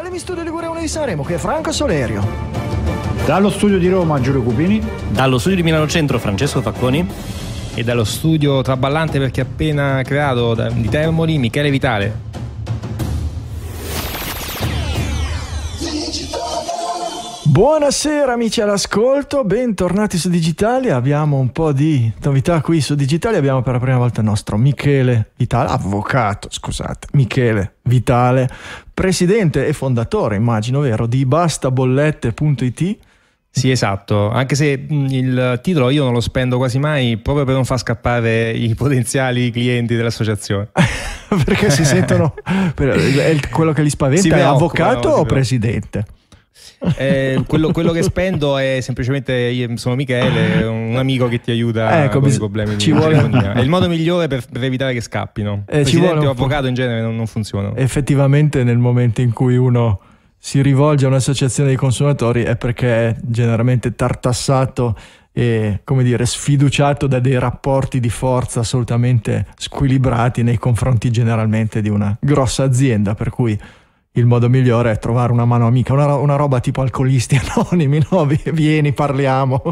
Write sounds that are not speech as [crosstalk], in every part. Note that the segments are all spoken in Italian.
Dalle studio Ligure 1 di Sanremo che è Franco Solerio. Dallo studio di Roma Giulio Cupini. Dallo studio di Milano Centro Francesco Facconi. E dallo studio traballante perché appena creato di Termoli Michele Vitale. Buonasera amici all'ascolto, bentornati su Digitalia, abbiamo un po' di novità qui su Digitalia, abbiamo per la prima volta il nostro Michele Vitale, avvocato scusate, Michele Vitale, presidente e fondatore immagino vero di bastabollette.it sì, esatto, anche se mm, il titolo io non lo spendo quasi mai proprio per non far scappare i potenziali clienti dell'associazione. [laughs] Perché si sentono... [laughs] quello che li spaventa è avvocato o presidente? Eh, quello, quello, che spendo è semplicemente io sono Michele, un amico che ti aiuta ecco, con bis- i problemi ci vuole... È il modo migliore per, per evitare che scappino. Eh, Presidente ci vuole un... avvocato in genere non, non funzionano. Effettivamente nel momento in cui uno si rivolge a un'associazione dei consumatori è perché è generalmente tartassato e come dire sfiduciato da dei rapporti di forza assolutamente squilibrati nei confronti generalmente di una grossa azienda per cui il modo migliore è trovare una mano amica, una, una roba tipo alcolisti [laughs] anonimi, no? vieni, parliamo.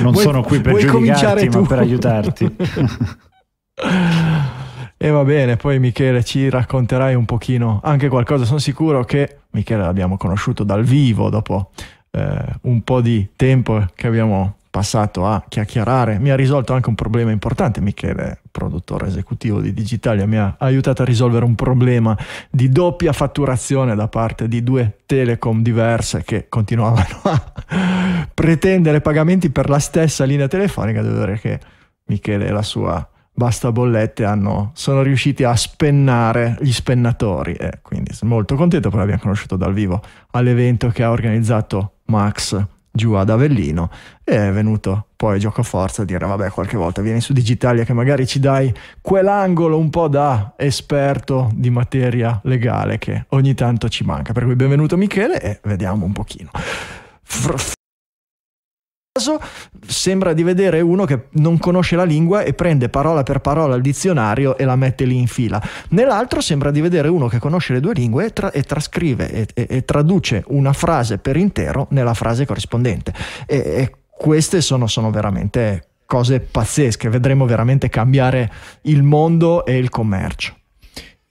Non vuoi, sono qui per giudicarti, ma per aiutarti. [laughs] E va bene, poi Michele ci racconterai un pochino anche qualcosa, sono sicuro che Michele l'abbiamo conosciuto dal vivo dopo eh, un po' di tempo che abbiamo passato a chiacchierare, mi ha risolto anche un problema importante. Michele, produttore esecutivo di Digitalia, mi ha aiutato a risolvere un problema di doppia fatturazione da parte di due telecom diverse che continuavano a [laughs] pretendere pagamenti per la stessa linea telefonica. Devo dire che Michele e la sua basta bollette hanno, sono riusciti a spennare gli spennatori e eh, quindi sono molto contento poi l'abbiamo conosciuto dal vivo all'evento che ha organizzato Max giù ad Avellino e è venuto poi gioco a forza a dire vabbè qualche volta vieni su Digitalia che magari ci dai quell'angolo un po' da esperto di materia legale che ogni tanto ci manca per cui benvenuto Michele e vediamo un pochino Fr- caso sembra di vedere uno che non conosce la lingua e prende parola per parola il dizionario e la mette lì in fila. Nell'altro sembra di vedere uno che conosce le due lingue e, tra- e trascrive e-, e-, e, traduce una frase per intero nella frase corrispondente. E, queste sono, sono veramente cose pazzesche, vedremo veramente cambiare il mondo e il commercio.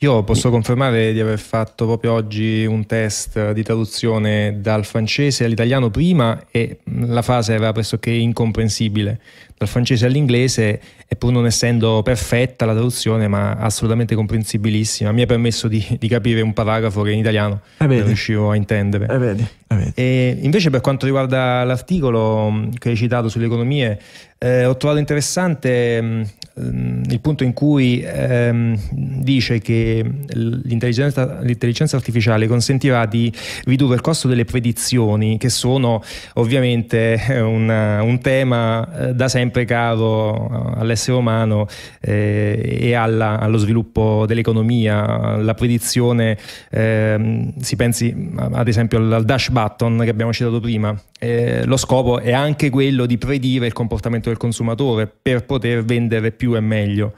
Io posso confermare di aver fatto proprio oggi un test di traduzione dal francese all'italiano prima e la frase era pressoché incomprensibile. Dal francese all'inglese e pur non essendo perfetta la traduzione ma assolutamente comprensibilissima mi ha permesso di, di capire un paragrafo che in italiano eh, non riuscivo a intendere. E eh, vedi. E eh, vedi. E invece per quanto riguarda l'articolo che hai citato sulle economie eh, ho trovato interessante il punto in cui ehm, dice che l'intelligenza, l'intelligenza, artificiale consentirà di ridurre il costo delle predizioni, che sono ovviamente eh, una, un tema eh, da sempre caro eh, all'essere umano eh, e alla, allo sviluppo dell'economia. La predizione, ehm, si pensi ad esempio al dash button che abbiamo citato prima, eh, lo scopo è anche quello di predire il comportamento del consumatore per poter vendere più più è meglio.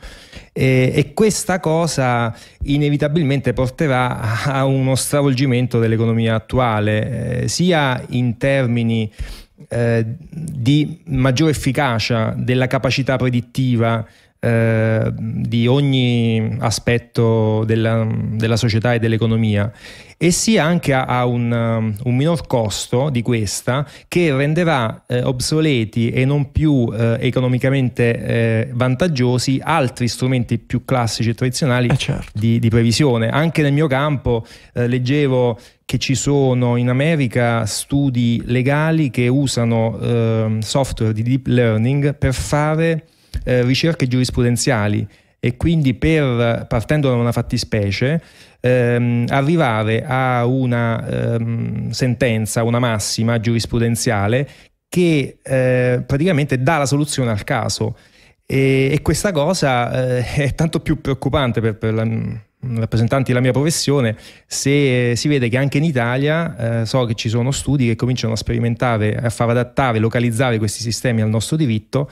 E, e questa cosa inevitabilmente porterà a uno stravolgimento dell'economia attuale, eh, sia in termini eh, di maggiore efficacia della capacità predittiva eh, di ogni aspetto della, della, società e dell'economia e sia anche a, a un, um, un, minor costo di questa che renderà eh, obsoleti e non più eh, economicamente eh, vantaggiosi altri strumenti più classici e tradizionali eh certo. di, di, previsione. Anche nel mio campo eh, leggevo che ci sono in America studi legali che usano ehm, software di deep learning per fare eh, ricerche giurisprudenziali e quindi per, partendo da una fattispecie, ehm, arrivare a una ehm, sentenza, una massima giurisprudenziale che eh, praticamente dà la soluzione al caso. E, e questa cosa eh, [laughs] è tanto più preoccupante per, per la, mm, rappresentanti della mia professione, se si vede che anche in Italia eh, so che ci sono studi che cominciano a sperimentare, a far adattare, localizzare questi sistemi al nostro diritto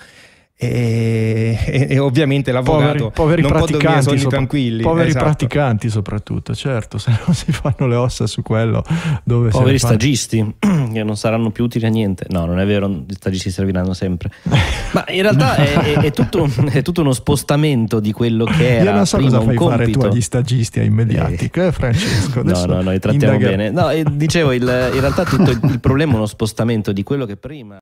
e, e, e, ovviamente l'avvocato poveri, poveri non può sogni sopra, tranquilli poveri esatto. praticanti soprattutto certo [laughs] se non si fanno le ossa su quello dove poveri stagisti [clears throat] che non saranno più utili a niente no non è vero gli stagisti serviranno sempre [laughs] ma in realtà è, è, tutto, è, tutto, uno spostamento di quello che era io non so prima cosa fai fare tu agli stagisti ai immediati eh. eh. Francesco no no noi trattiamo indagare. bene no, dicevo il, in realtà tutto il, il problema è uno spostamento di quello che prima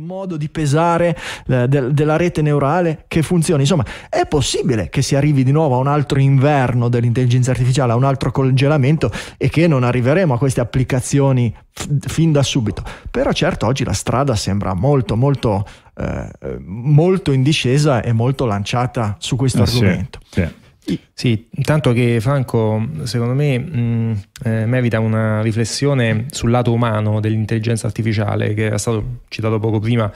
modo di pesare eh, de della rete neurale che funzioni. Insomma, è possibile che si arrivi di nuovo a un altro inverno dell'intelligenza artificiale, a un altro congelamento e che non arriveremo a queste applicazioni fin da subito. Però certo oggi la strada sembra molto molto eh, eh molto in discesa e molto lanciata su questo ah, argomento. Sì, sì. Sì, intanto che Franco, secondo me, mh, eh, merita una riflessione sul lato umano dell'intelligenza artificiale, che era stato citato poco prima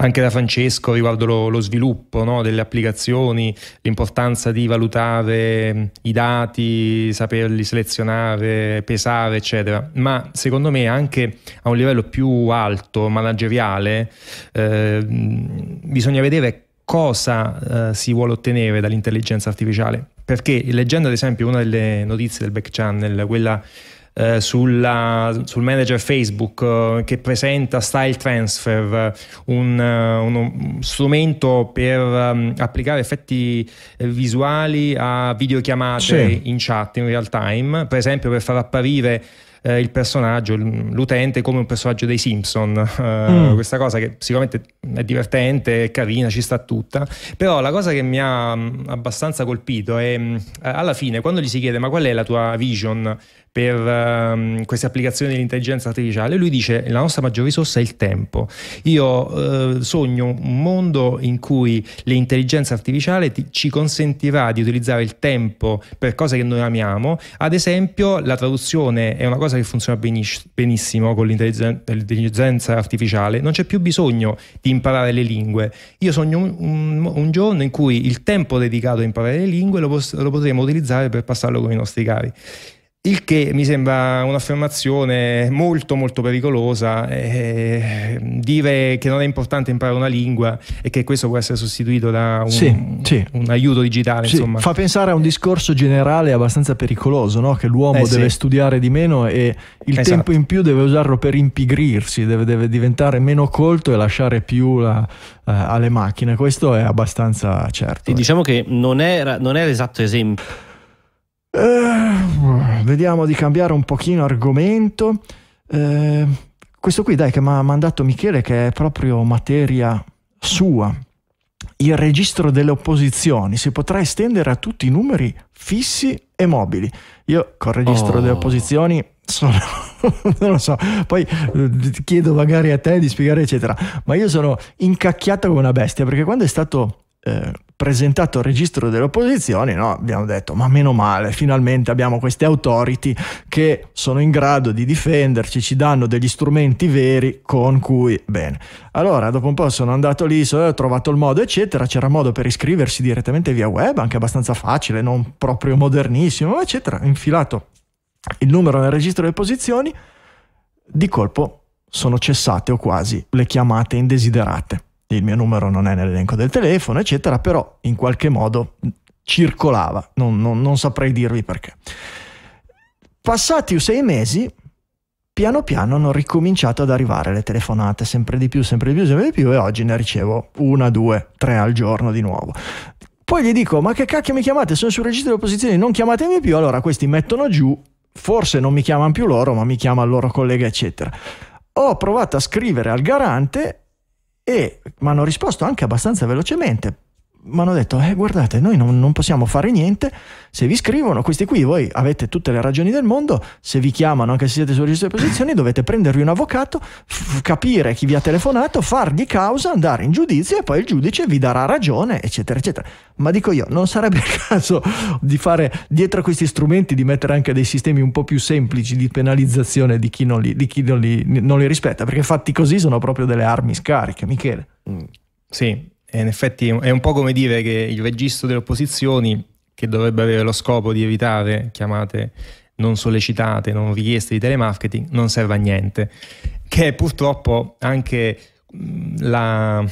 anche da Francesco riguardo lo, lo sviluppo no, delle applicazioni, l'importanza di valutare i dati, saperli selezionare, pesare, eccetera. Ma secondo me anche a un livello più alto, manageriale, eh, bisogna vedere cosa eh, si vuole ottenere dall'intelligenza artificiale. Perché leggendo ad esempio una delle notizie del back channel, quella eh, sulla, sul manager Facebook eh, che presenta Style Transfer, eh, un, eh, uno strumento per um, applicare effetti eh, visuali a videochiamate sì. in chat in real time, per esempio per far apparire eh, il personaggio, l'utente come un personaggio dei Simpson. Eh, mm. questa cosa che sicuramente è divertente, è carina, ci sta tutta. Però la cosa che mi ha mm, abbastanza colpito è mm, alla fine quando gli si chiede ma qual è la tua vision per um, queste applicazioni dell'intelligenza artificiale, lui dice la nostra maggior risorsa è il tempo. Io uh, sogno un mondo in cui l'intelligenza artificiale ti, ci consentirà di utilizzare il tempo per cose che noi amiamo. Ad esempio la traduzione è una cosa cosa che funziona benissimo con l'intelligenza artificiale, non c'è più bisogno di imparare le lingue. Io sogno un, un, un giorno in cui il tempo dedicato a imparare le lingue lo, lo potremo utilizzare per passarlo con i nostri cari il che mi sembra un'affermazione molto molto pericolosa. Eh, dire che non è importante imparare una lingua e che questo può essere sostituito da un, sì, sì. un aiuto digitale. Sì. Insomma. Fa pensare a un discorso generale abbastanza pericoloso, no? che l'uomo eh, deve studiare di meno e il esatto. tempo in più deve usarlo per impigrirsi, deve, deve diventare meno colto e lasciare più la, eh, alle macchine. Questo è abbastanza certo. E eh. diciamo che non è, non è l'esatto esempio eh, vediamo di cambiare un pochino argomento. Eh, questo qui, dai, che mi ha mandato Michele, che è proprio materia sua. Il registro delle opposizioni si potrà estendere a tutti i numeri fissi e mobili. Io col registro oh. delle opposizioni sono [laughs] non lo so, poi eh, chiedo magari a te di spiegare, eccetera. Ma io sono incacchiato come una bestia perché quando è stato eh, presentato il registro delle opposizioni, no, abbiamo detto ma meno male, finalmente abbiamo queste authority che sono in grado di difenderci, ci danno degli strumenti veri con cui, bene. Allora, dopo un po' sono andato lì, ho trovato il modo, eccetera, c'era modo per iscriversi direttamente via web, anche abbastanza facile, non proprio modernissimo, eccetera, Ho infilato il numero nel registro delle posizioni, di colpo sono cessate o quasi le chiamate indesiderate il mio numero non è nell'elenco del telefono, eccetera, però in qualche modo circolava, non, non, non saprei dirvi perché. Passati sei mesi, piano piano hanno ricominciato ad arrivare le telefonate, sempre di più, sempre di più, sempre di più, e oggi ne ricevo una, due, tre al giorno di nuovo. Poi gli dico, ma che cacchio mi chiamate? Sono sul registro delle posizioni, non chiamatemi più. Allora questi mettono giù, forse non mi chiamano più loro, ma mi chiama il loro collega, eccetera. Ho provato a scrivere al garante e mi hanno risposto anche abbastanza velocemente mi hanno detto, eh, guardate, noi non, non, possiamo fare niente, se vi scrivono questi qui, voi avete tutte le ragioni del mondo, se vi chiamano, anche se siete sul registro delle posizioni, dovete prendervi un avvocato, f- capire chi vi ha telefonato, fargli causa, andare in giudizio e poi il giudice vi darà ragione, eccetera, eccetera. Ma dico io, non sarebbe il caso di fare dietro a questi strumenti, di mettere anche dei sistemi un po' più semplici di penalizzazione di chi non li, di chi non li, non li rispetta, perché fatti così sono proprio delle armi scariche, Michele. Mm. Sì, e eh, in effetti è un po' come dire che il registro delle opposizioni, che dovrebbe avere lo scopo di evitare chiamate non sollecitate, non richieste di telemarketing, non serve a niente. Che è purtroppo anche mm, la,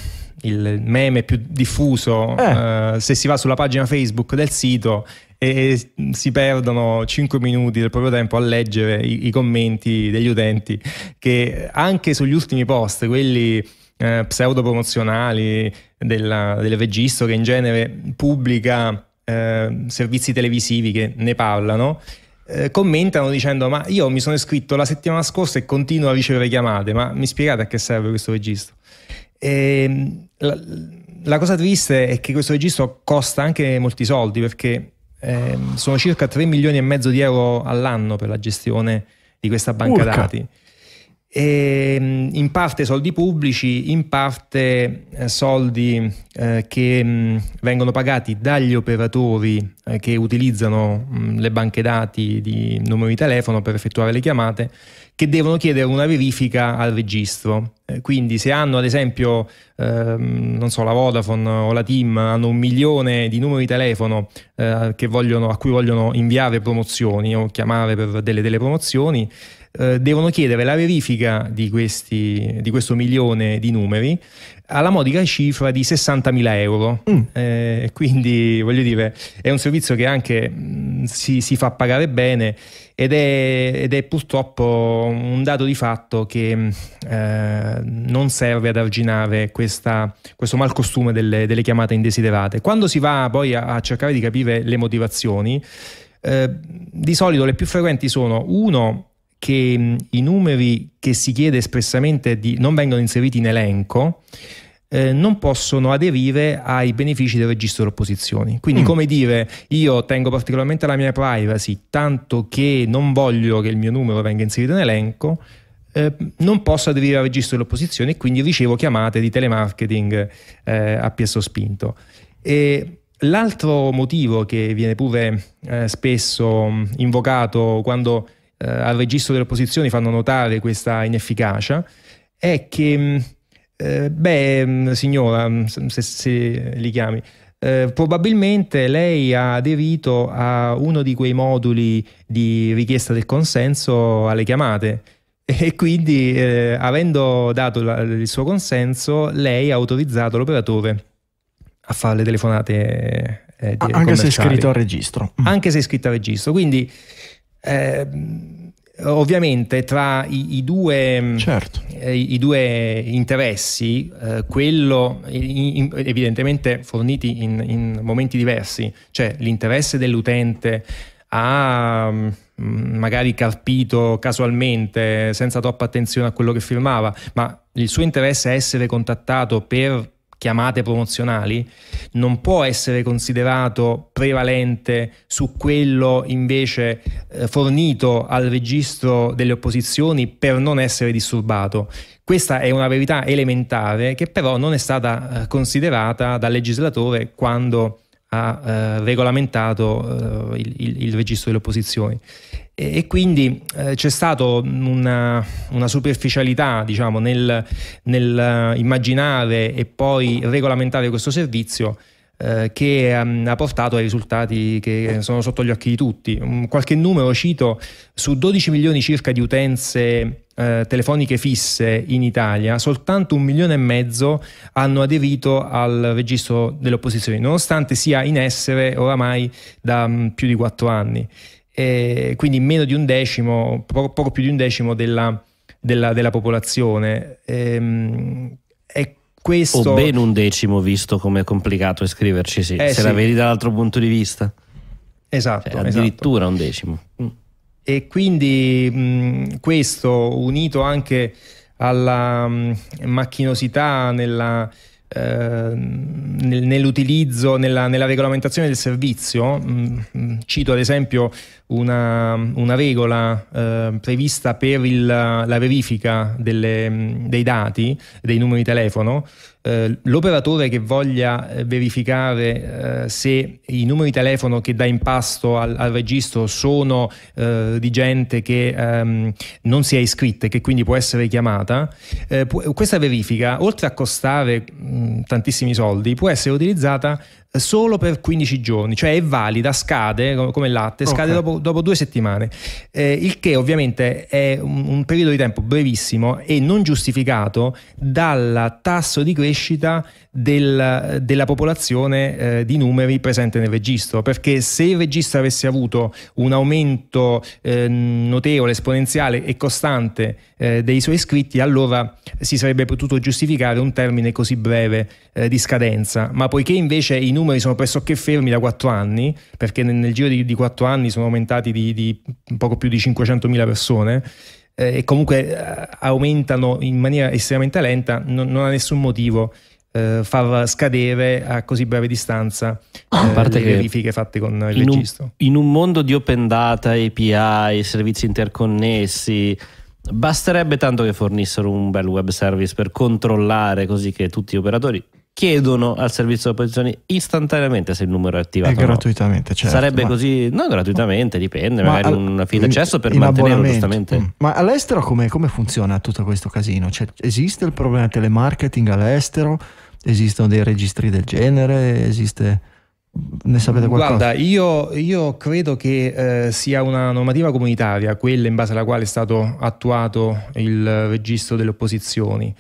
il meme più diffuso eh. Eh, se si va sulla pagina Facebook del sito e, si perdono 5 minuti del proprio tempo a leggere i, i commenti degli utenti che anche sugli ultimi post, quelli eh, pseudo-promozionali della, delle Vegisto che in genere pubblica eh, servizi televisivi che ne parlano, eh, commentano dicendo ma io mi sono iscritto la settimana scorsa e continuo a ricevere chiamate, ma mi spiegate a che serve questo registro? E, ehm, la, la, cosa triste è che questo registro costa anche molti soldi perché eh, sono circa 3 milioni e mezzo di euro all'anno per la gestione di questa banca Urca. dati. Ehm, in parte soldi pubblici, in parte eh, soldi eh, che mm, vengono pagati dagli operatori eh, che utilizzano mm, le banche dati di numero di telefono per effettuare le chiamate, che devono chiedere una verifica al registro. Quindi se hanno ad esempio, ehm, so, la Vodafone o la Team, hanno un milione di numeri di telefono eh, vogliono, a cui vogliono inviare promozioni o chiamare per delle, delle promozioni, eh, devono chiedere la verifica di, questi, di, questo milione di numeri alla modica cifra di 60.000 euro. Mm. Eh, quindi voglio dire, è un servizio che anche mh, mm, si, si, fa pagare bene ed è, ed è, purtroppo un dato di fatto che mm, eh, non serve ad arginare questa, questo malcostume delle, delle, chiamate indesiderate. Quando si va poi a, a cercare di capire le motivazioni, eh, di solito le più frequenti sono uno che mm, i numeri che si chiede espressamente di, non vengono inseriti in elenco, eh, non possono aderire ai benefici del registro opposizioni. Quindi, mm. come dire, io tengo particolarmente la mia privacy, tanto che non voglio che il mio numero venga inserito in elenco, eh, non posso aderire al registro opposizioni e quindi ricevo chiamate di telemarketing eh, a piesso spinto. E l'altro motivo che viene pure eh, spesso mm, invocato quando eh, al registro delle opposizioni fanno notare questa inefficacia è che, mm, eh, beh, mm, signora, mm, se, se li chiami, eh, probabilmente lei ha aderito a uno di quei moduli di richiesta del consenso alle chiamate [laughs] e quindi eh, avendo dato la, il suo consenso lei ha autorizzato l'operatore a fare le telefonate eh, anche se è iscritto al registro anche se è iscritto al registro quindi eh, Ovviamente tra i, i, due, mm, certo. eh, i due, interessi, eh, quello in, in, evidentemente forniti in, in, momenti diversi, cioè l'interesse dell'utente a mm, magari carpito casualmente, senza troppa attenzione a quello che firmava, ma il suo interesse a essere contattato per chiamate promozionali, non può essere considerato prevalente su quello invece eh, fornito al registro delle opposizioni per non essere disturbato. Questa è una verità elementare che però non è stata eh, considerata dal legislatore quando ha eh, regolamentato eh, il, il, registro delle opposizioni e quindi eh, c'è stata una, una, superficialità diciamo, nel, nel, eh, immaginare e poi regolamentare questo servizio eh, che ehm, ha portato ai risultati che sono sotto gli occhi di tutti. qualche numero cito, su 12 milioni circa di utenze eh, telefoniche fisse in Italia, soltanto un milione e mezzo hanno aderito al registro delle opposizioni, nonostante sia in essere oramai da um, più di quattro anni eh, quindi meno di un decimo, poco, poco più di un decimo della, della, della popolazione. Ehm, questo... O ben un decimo, visto come è complicato scriverci, sì. Eh, se sì. la vedi dall'altro punto di vista. Esatto. Cioè, esatto. addirittura esatto. un decimo. Mm. E quindi mh, mm, questo unito anche alla mh, mm, macchinosità nella, eh, nell'utilizzo, nella, nella, regolamentazione del servizio, mh, cito ad esempio una, una regola eh, prevista per il, la verifica delle, dei dati, dei numeri di telefono, eh, l'operatore che voglia eh, verificare eh, se i numeri di telefono che dà in pasto al, al registro sono eh, di gente che ehm, non si è iscritta e che quindi può essere chiamata, eh, pu- questa verifica, oltre a costare mh, tantissimi soldi, può essere utilizzata solo per 15 giorni, cioè è valida, scade come latte, okay. scade dopo, dopo, due settimane, eh, il che ovviamente è un, un, periodo di tempo brevissimo e non giustificato dal tasso di crescita del, della popolazione eh, di numeri presente nel registro, perché se il registro avesse avuto un aumento eh, notevole, esponenziale e costante eh, dei suoi iscritti, allora si sarebbe potuto giustificare un termine così breve eh, di scadenza, ma poiché invece i numeri numeri sono pressoché fermi da quattro anni, perché nel, nel giro di, quattro anni sono aumentati di, di poco più di 500.000 persone eh, e comunque eh, aumentano in maniera estremamente lenta, non, non ha nessun motivo eh, far scadere a così breve distanza a eh, parte eh, le verifiche fatte con il in registro. Un, in un mondo di open data, API, servizi interconnessi, basterebbe tanto che fornissero un bel web service per controllare così che tutti gli operatori, chiedono al servizio delle posizioni istantaneamente se il numero è attivato. E gratuitamente, certo. Sarebbe ma... così, non gratuitamente, dipende, ma magari al... una fee d'accesso per mantenerlo giustamente. Mm. Ma all'estero come, come, funziona tutto questo casino? Cioè, esiste il problema telemarketing all'estero? Esistono dei registri del genere? Esiste... Ne sapete qualcosa? Guarda, io, io credo che eh, sia una normativa comunitaria, quella in base alla quale è stato attuato il registro delle opposizioni.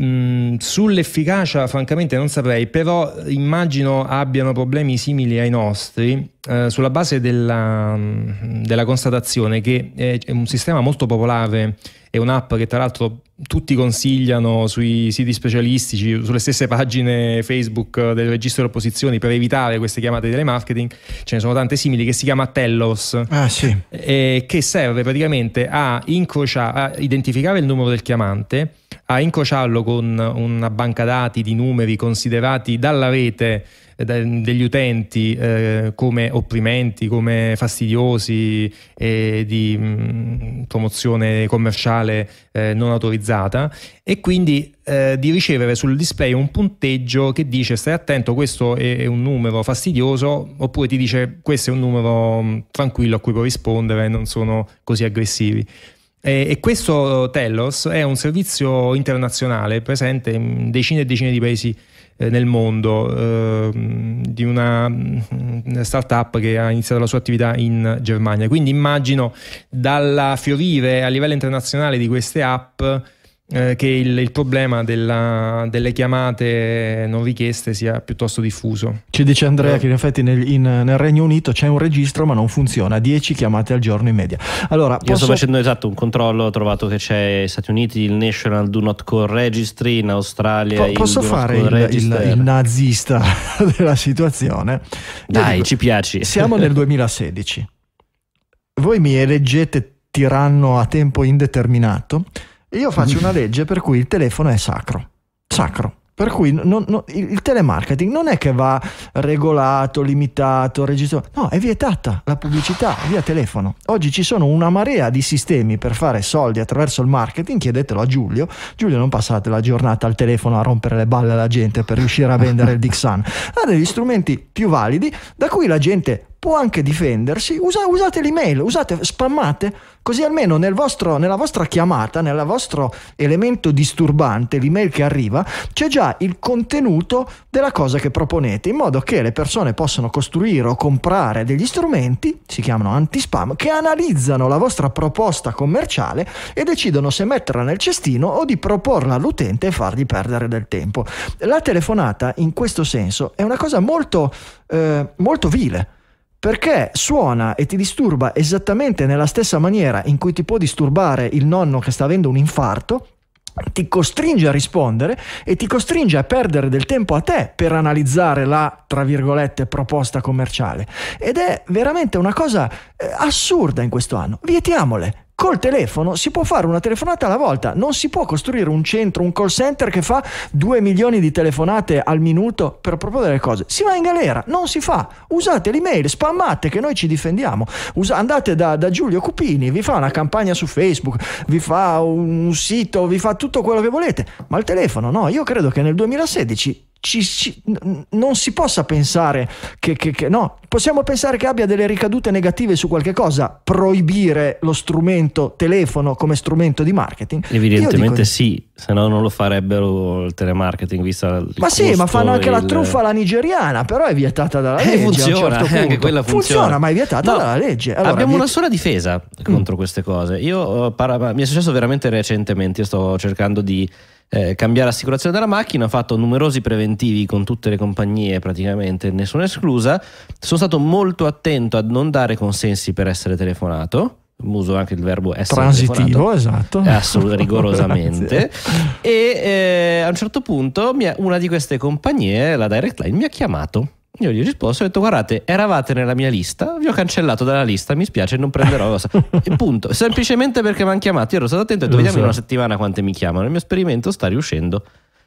Mm, sull'efficacia francamente non saprei, però immagino abbiano problemi simili ai nostri eh, sulla base della, mm, della, constatazione che eh, è un sistema molto popolare e un'app che tra l'altro tutti consigliano sui siti specialistici, sulle stesse pagine Facebook del registro delle opposizioni per evitare queste chiamate di telemarketing, ce ne sono tante simili, che si chiama Tellos, ah, sì. eh, che serve praticamente a, incrocia- a identificare il numero del chiamante, a incrociarlo con una banca dati di numeri considerati dalla rete eh, degli utenti eh, come opprimenti, come fastidiosi e eh, di mh, mm, promozione commerciale eh, non autorizzata e quindi eh, di ricevere sul display un punteggio che dice stai attento questo è, è un numero fastidioso oppure ti dice questo è un numero mh, mm, tranquillo a cui puoi rispondere non sono così aggressivi. E, questo Telos è un servizio internazionale presente in decine e decine di paesi eh, nel mondo ehm, di mm, una startup che ha iniziato la sua attività in Germania. Quindi immagino dalla fiorire a livello internazionale di queste app eh, che il, il problema della, delle chiamate non richieste sia piuttosto diffuso. Ci dice Andrea eh. che in effetti nel, in, nel, Regno Unito c'è un registro ma non funziona, 10 chiamate al giorno in media. Allora, Io posso... sto facendo esatto un controllo, ho trovato che c'è negli Stati Uniti il National Do Not Call Registry, in Australia... Po- posso fare il, il, il, nazista [laughs] della situazione? Dai, dico, ci piaci. Siamo nel 2016. [laughs] Voi mi eleggete tiranno a tempo indeterminato io faccio una legge per cui il telefono è sacro. Sacro. Per cui non, non, il telemarketing non è che va regolato, limitato, registrato, no, è vietata la pubblicità via telefono. Oggi ci sono una marea di sistemi per fare soldi attraverso il marketing, chiedetelo a Giulio. Giulio non passate la giornata al telefono a rompere le balle alla gente per riuscire a vendere il Dixon. Ha degli strumenti più validi da cui la gente può anche difendersi, Usa, usate l'email, usate, spammate, così almeno nel vostro, nella vostra chiamata, nel vostro elemento disturbante, l'email che arriva, c'è già il contenuto della cosa che proponete, in modo che le persone possano costruire o comprare degli strumenti, si chiamano anti-spam, che analizzano la vostra proposta commerciale e decidono se metterla nel cestino o di proporla all'utente e fargli perdere del tempo. La telefonata in questo senso è una cosa molto, eh, molto vile perché suona e ti disturba esattamente nella stessa maniera in cui ti può disturbare il nonno che sta avendo un infarto, ti costringe a rispondere e ti costringe a perdere del tempo a te per analizzare la, tra virgolette, proposta commerciale. Ed è veramente una cosa eh, assurda in questo anno. Vietiamole, Col telefono si può fare una telefonata alla volta, non si può costruire un centro, un call center che fa 2 milioni di telefonate al minuto per proporre le cose. Si va in galera, non si fa. Usate l'email, spammate che noi ci difendiamo. Usa- andate da, da Giulio Cupini, vi fa una campagna su Facebook, vi fa un sito, vi fa tutto quello che volete, ma il telefono no, io credo che nel 2016 ci, ci, non si possa pensare che, che, che, no, possiamo pensare che abbia delle ricadute negative su qualche cosa, proibire lo strumento telefono come strumento di marketing. Evidentemente dico, sì, se no non lo farebbero il telemarketing vista il Ma sì, ma fanno anche il... la truffa alla nigeriana, però è vietata dalla eh, legge. Eh, funziona, certo eh, anche quella funziona. funziona. ma è vietata no, dalla legge. Allora, abbiamo viet... una sola difesa mm. contro mm. queste cose. Io, eh, para, mi è successo veramente recentemente, io sto cercando di eh, cambiare assicurazione della macchina, ho fatto numerosi preventivi con tutte le compagnie praticamente, nessuna esclusa, sono stato molto attento a non dare consensi per essere telefonato, uso anche il verbo essere transitivo, esatto, eh, assolutamente rigorosamente [laughs] e eh, a un certo punto mia, una di queste compagnie, la Direct Line, mi ha chiamato io gli ho risposto, ho detto guardate, eravate nella mia lista, vi ho cancellato dalla lista, mi spiace, non prenderò la cosa. [laughs] e punto, semplicemente perché mi hanno chiamato, io ero stato attento e vediamo so. in una esatto. settimana quante mi chiamano, il mio esperimento sta riuscendo.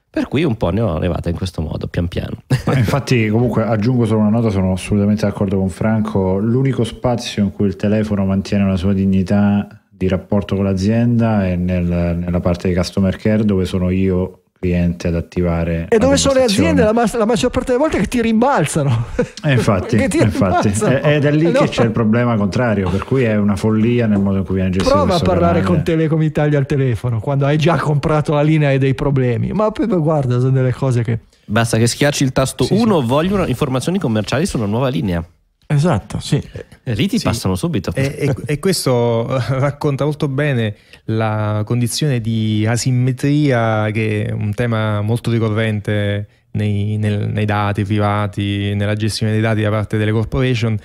Per cui un po' ne ho levata in questo modo, pian piano. infatti, comunque aggiungo solo una nota, sono assolutamente d'accordo con Franco, l'unico spazio in cui il telefono mantiene la sua dignità di rapporto con l'azienda è nel, nella parte di customer care dove sono io cliente ad attivare. E dove sono le aziende la, ma- la, maggior parte delle volte che ti rimbalzano. E eh, infatti, [laughs] ti infatti. Rimbalzano. ed è lì eh, no. che c'è il problema contrario, per cui è una follia nel modo in cui viene gestito. Prova a parlare canale. con Telecom Italia al telefono quando hai già comprato la linea e dei problemi, ma poi guarda, sono delle cose che... Basta che schiacci il tasto 1, sì, sì. vogliono informazioni commerciali sulla nuova linea. Esatto, sì. E eh, lì sì. passano subito. E, e, e, questo [laughs] racconta molto bene la condizione di asimmetria che è un tema molto ricorrente nei, nel, nei dati privati, nella gestione dei dati da parte delle corporation.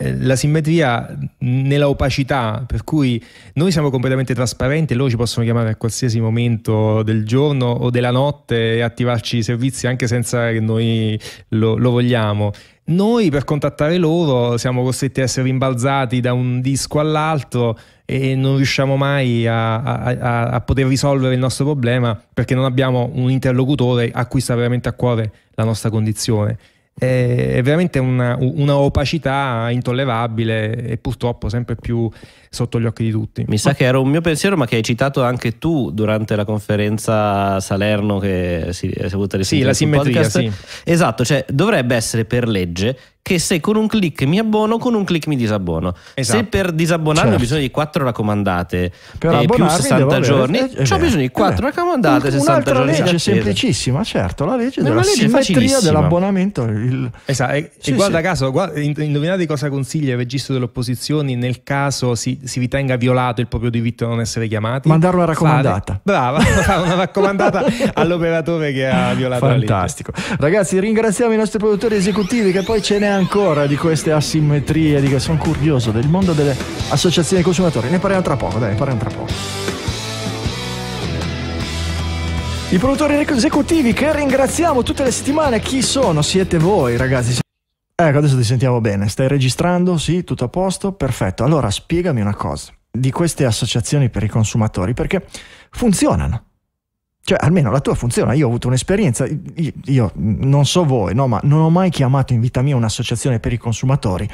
Eh, la simmetria nella opacità, per cui noi siamo completamente trasparenti e loro ci possono chiamare a qualsiasi momento del giorno o della notte e attivarci i servizi anche senza che noi lo, lo vogliamo noi per contattare loro siamo costretti a essere rimbalzati da un disco all'altro e non riusciamo mai a, a, a, poter risolvere il nostro problema perché non abbiamo un interlocutore a cui sta veramente a cuore la nostra condizione è veramente una, una, opacità intollerabile e purtroppo sempre più sotto gli occhi di tutti. Mi sa che era un mio pensiero, ma che hai citato anche tu durante la conferenza Salerno che si è voluta risentire. Sì, la simmetria, sì. Esatto, cioè dovrebbe essere per legge che se con un click mi abbono, con un click mi disabbono. Esatto. Se per disabbonarmi certo. ho bisogno di quattro raccomandate per eh, più 60 giorni, eh, eh, ho eh, bisogno di quattro eh, raccomandate e 60 giorni. È una legge semplicissima, certo, la legge della la legge dell'abbonamento. Il... Esatto, e, sì, e guarda sì. caso, guarda, indovinate cosa consiglia il registro delle opposizioni nel caso si, si ritenga violato il proprio diritto a non essere chiamati? Mandare [laughs] una raccomandata. Fare, brava, fare una raccomandata all'operatore che ha violato Fantastico. la legge. Fantastico. Ragazzi, ringraziamo i nostri produttori esecutivi che poi ce ne ha ancora di queste asimmetrie, di... sono curioso del mondo delle associazioni consumatori, ne parliamo tra poco, dai, ne parliamo tra poco. I produttori esecutivi che ringraziamo tutte le settimane, chi sono? Siete voi ragazzi. Ecco, adesso ti sentiamo bene, stai registrando? Sì, tutto a posto? Perfetto. Allora spiegami una cosa di queste associazioni per i consumatori perché funzionano. Cioè, almeno la tua funziona. Io ho avuto un'esperienza, io, io non so voi, no, ma non ho mai chiamato in vita mia un'associazione per i consumatori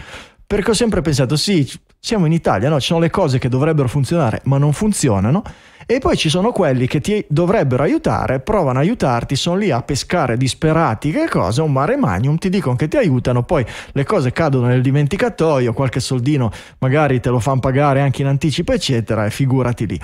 perché ho sempre pensato sì, siamo in Italia, no? ci sono le cose che dovrebbero funzionare ma non funzionano e poi ci sono quelli che ti dovrebbero aiutare, provano a aiutarti, sono lì a pescare disperati, che cosa, un mare magnum, ti dicono che ti aiutano, poi le cose cadono nel dimenticatoio, qualche soldino magari te lo fanno pagare anche in anticipo eccetera e figurati lì.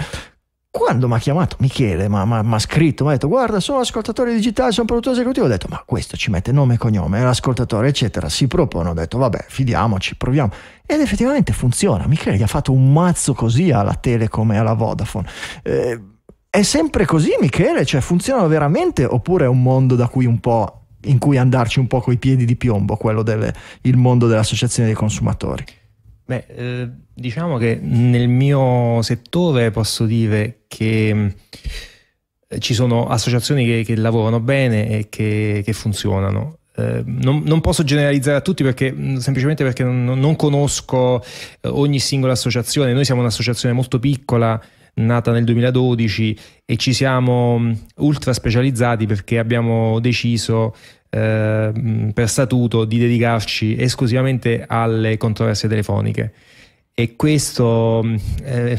Quando mi ha chiamato Michele, mi ha scritto, mi ha detto guarda sono ascoltatore digitale, sono produttore esecutivo, ho detto ma questo ci mette nome e cognome, è l'ascoltatore eccetera, si propone, ho detto vabbè fidiamoci, proviamo ed effettivamente funziona, Michele gli ha fatto un mazzo così alla Telecom e alla Vodafone. Eh, è sempre così Michele, cioè funzionano veramente oppure è un mondo da cui un po' in cui andarci un po' coi piedi di piombo, quello del mondo dell'associazione dei consumatori? Beh, eh, diciamo che nel mio settore posso dire che eh, ci sono associazioni che, che lavorano bene e che, che funzionano. Eh, non, non, posso generalizzare a tutti perché, mm, semplicemente perché non, non conosco eh, ogni singola associazione. Noi siamo un'associazione molto piccola, nata nel 2012 e ci siamo mm, ultra specializzati perché abbiamo deciso Ehm, per statuto di dedicarci esclusivamente alle controversie telefoniche e questo mm, eh,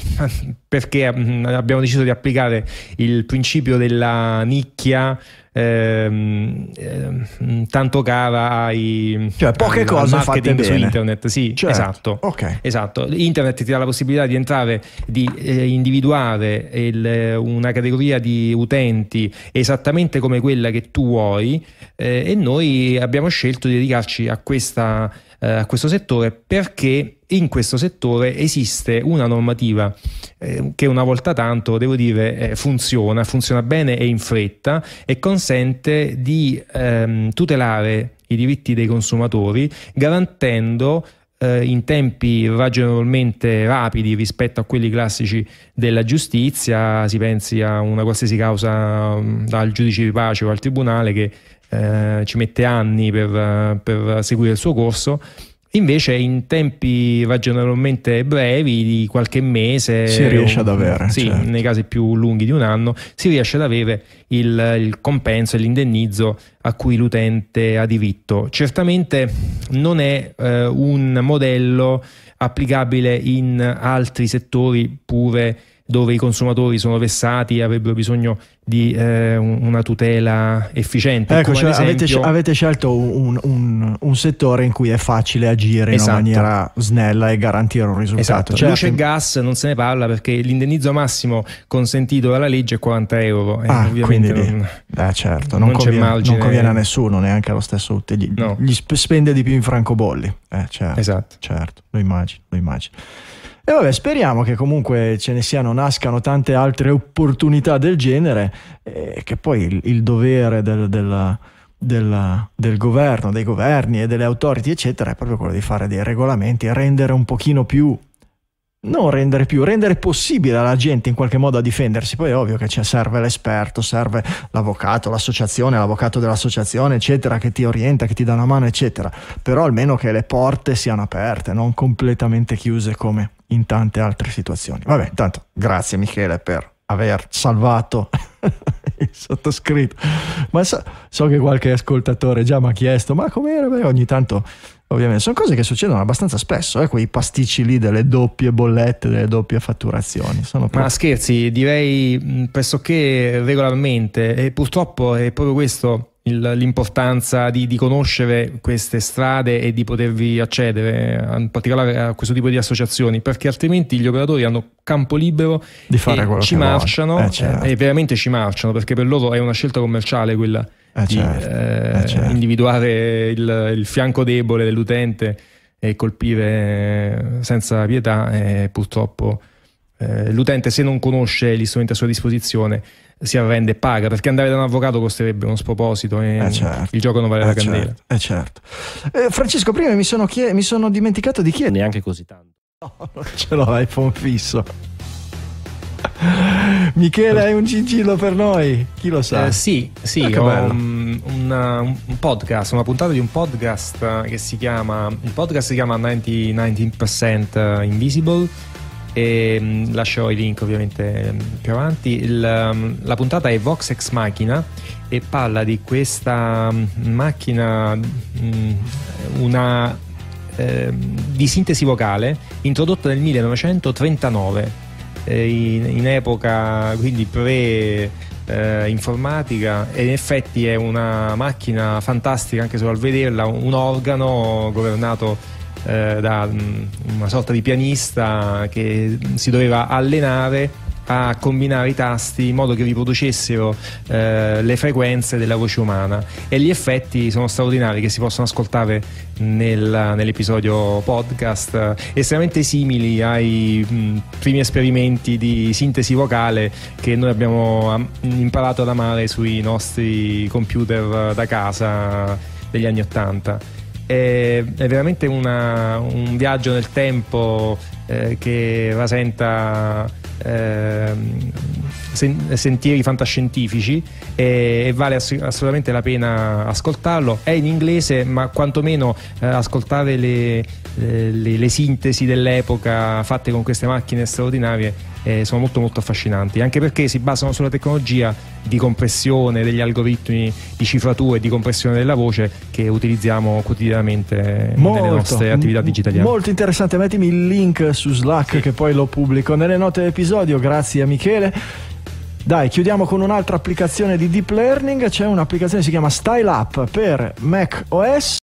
[laughs] perché mm, abbiamo deciso di applicare il principio della nicchia eh, eh, tanto cara ai cioè, poche cose marketing fatte su bene. internet sì certo. esatto. Okay. esatto internet ti dà la possibilità di entrare di eh, individuare il, una categoria di utenti esattamente come quella che tu vuoi eh, e noi abbiamo scelto di dedicarci a, questa, eh, a questo settore perché in questo settore esiste una normativa eh, che una volta tanto, devo dire, eh, funziona, funziona bene e in fretta e consente di ehm, tutelare i diritti dei consumatori garantendo eh, in tempi ragionevolmente rapidi rispetto a quelli classici della giustizia, si pensi a una qualsiasi causa mh, mm, dal giudice di pace o al tribunale che eh, ci mette anni per, per seguire il suo corso, Invece in tempi ragionevolmente brevi, di qualche mese, si riesce ad avere. Sì, certo. nei casi più lunghi di un anno, si riesce ad avere il, il compenso e l'indennizzo a cui l'utente ha diritto. Certamente non è eh, un modello applicabile in altri settori pure dove i consumatori sono vessati e avrebbero bisogno di eh, una tutela efficiente. Ecco, cioè, esempio... avete, avete, scelto un, un, un, settore in cui è facile agire esatto. in maniera snella e garantire un risultato. Esatto. Cioè, Luce e gas non se ne parla perché l'indennizzo massimo consentito dalla legge è 40 euro. Eh, ah, ovviamente non, eh, certo, non, non, conviene, non, conviene, a nessuno, neanche allo stesso utili. No. Gli spende di più in francobolli. Eh, certo, esatto. certo, lo immagino, lo immagino. E vabbè, speriamo che comunque ce ne siano, nascano tante altre opportunità del genere e che poi il, il dovere del, del, del, del, governo, dei governi e delle autorità, eccetera, è proprio quello di fare dei regolamenti e rendere un pochino più non rendere più, rendere possibile alla gente in qualche modo a difendersi. Poi è ovvio che serve l'esperto, serve l'avvocato, l'associazione, l'avvocato dell'associazione, eccetera, che ti orienta, che ti dà una mano, eccetera. Però almeno che le porte siano aperte, non completamente chiuse come in tante altre situazioni. Vabbè, intanto grazie Michele per aver salvato [laughs] il sottoscritto. Ma so, so, che qualche ascoltatore già mi ha chiesto, ma com'era? Beh, ogni tanto, ovviamente, sono cose che succedono abbastanza spesso, eh, quei pasticci lì delle doppie bollette, delle doppie fatturazioni. Sono proprio... Ma scherzi, direi pressoché regolarmente, e purtroppo è proprio questo l'importanza di, di, conoscere queste strade e di potervi accedere, eh, in particolare a questo tipo di associazioni, perché altrimenti gli operatori hanno campo libero di fare quello ci marciano eh, certo. Eh, e veramente ci marciano, perché per loro è una scelta commerciale quella eh, di certo. Eh, eh certo. individuare il, il, fianco debole dell'utente e colpire senza pietà, purtroppo l'utente se non conosce gli strumenti a sua disposizione si arrende e paga, perché andare da un avvocato costerebbe uno sproposito e eh, eh certo, il gioco non vale eh certo, la eh, certo, Eh certo. Francesco, prima mi sono, chie- mi sono dimenticato di chiedere... Neanche così tanto. No, non ce l'ho l'iPhone fisso. Michele, hai un cingillo per noi? Chi lo sa? Eh, sì, sì, ah, un, una, un, podcast, una puntata di un podcast che si chiama, il podcast si chiama 90, 19% eh, Invisible e, mm, lascio i link ovviamente mm, più avanti. Il, mm, la puntata è Vox Ex Machina e parla di questa macchina, una eh, di sintesi vocale introdotta nel 1939, eh, in, in, epoca quindi pre. Eh, informatica e in effetti è una macchina fantastica anche solo al vederla, un organo governato eh, da mm, una sorta di pianista che si doveva allenare a combinare i tasti in modo che riproducessero eh, le frequenze della voce umana e gli effetti sono straordinari che si possono ascoltare nel, nell'episodio podcast eh, estremamente simili ai mh, mm, primi esperimenti di sintesi vocale che noi abbiamo imparato ad amare sui nostri computer eh, da casa degli anni Ottanta è, è veramente una, un viaggio nel tempo eh, che rasenta eh, sentieri fantascientifici e, e, vale assolutamente la pena ascoltarlo. È in inglese, ma quantomeno eh, ascoltare le, eh, le, le sintesi dell'epoca fatte con queste macchine straordinarie eh, sono molto molto affascinanti, anche perché si basano sulla tecnologia di compressione degli algoritmi di cifratura e di compressione della voce che utilizziamo quotidianamente eh, molto, nelle nostre attività digitali. Molto interessante, mettimi il link su Slack sì. che poi lo pubblico nelle note dell'episodio, grazie a Michele. Dai, chiudiamo con un'altra applicazione di deep learning, c'è un'applicazione che si chiama Style Up per Mac OS